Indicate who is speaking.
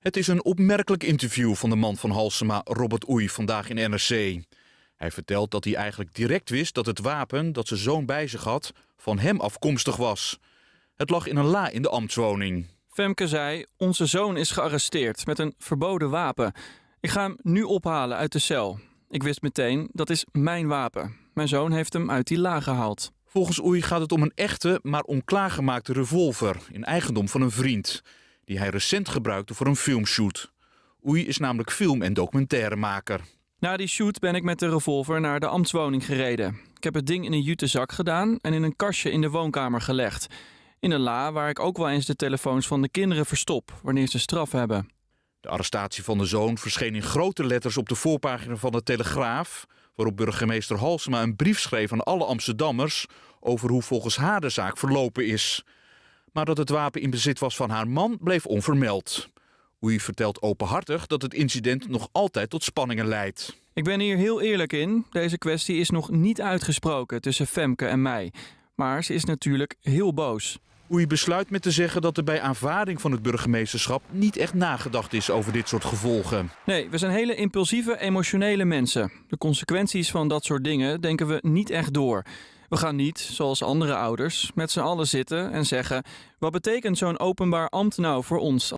Speaker 1: Het is een opmerkelijk interview van de man van Halsema, Robert Oei, vandaag in NRC. Hij vertelt dat hij eigenlijk direct wist dat het wapen dat zijn zoon bij zich had van hem afkomstig
Speaker 2: was. Het lag in een la in de ambtswoning. Femke zei: Onze zoon is gearresteerd met een verboden wapen. Ik ga hem nu ophalen uit de cel. Ik wist meteen, dat is mijn wapen. Mijn zoon heeft hem uit die la gehaald. Volgens Oei gaat het om een echte,
Speaker 1: maar onklaargemaakte revolver in eigendom van een vriend die hij recent gebruikte voor een filmshoot. Oei is namelijk film- en documentairemaker.
Speaker 2: Na die shoot ben ik met de revolver naar de ambtswoning gereden. Ik heb het ding in een jute zak gedaan en in een kastje in de woonkamer gelegd. In een la waar ik ook wel eens de telefoons van de kinderen verstop wanneer ze straf hebben. De arrestatie van de zoon verscheen in grote letters op de voorpagina van de Telegraaf,
Speaker 1: waarop burgemeester Halsema een brief schreef aan alle Amsterdammers over hoe volgens haar de zaak verlopen is maar dat het wapen in bezit was van haar man bleef onvermeld. Oei vertelt openhartig dat het incident nog altijd tot spanningen leidt.
Speaker 2: Ik ben hier heel eerlijk in. Deze kwestie is nog niet uitgesproken tussen Femke en mij. Maar ze is natuurlijk heel boos. Oei besluit met te zeggen dat er bij aanvaarding van het burgemeesterschap niet echt
Speaker 1: nagedacht is over dit soort gevolgen.
Speaker 2: Nee, we zijn hele impulsieve, emotionele mensen. De consequenties van dat soort dingen denken we niet echt door. We gaan niet, zoals andere ouders, met z'n allen zitten en zeggen: wat betekent zo'n openbaar ambt nou voor ons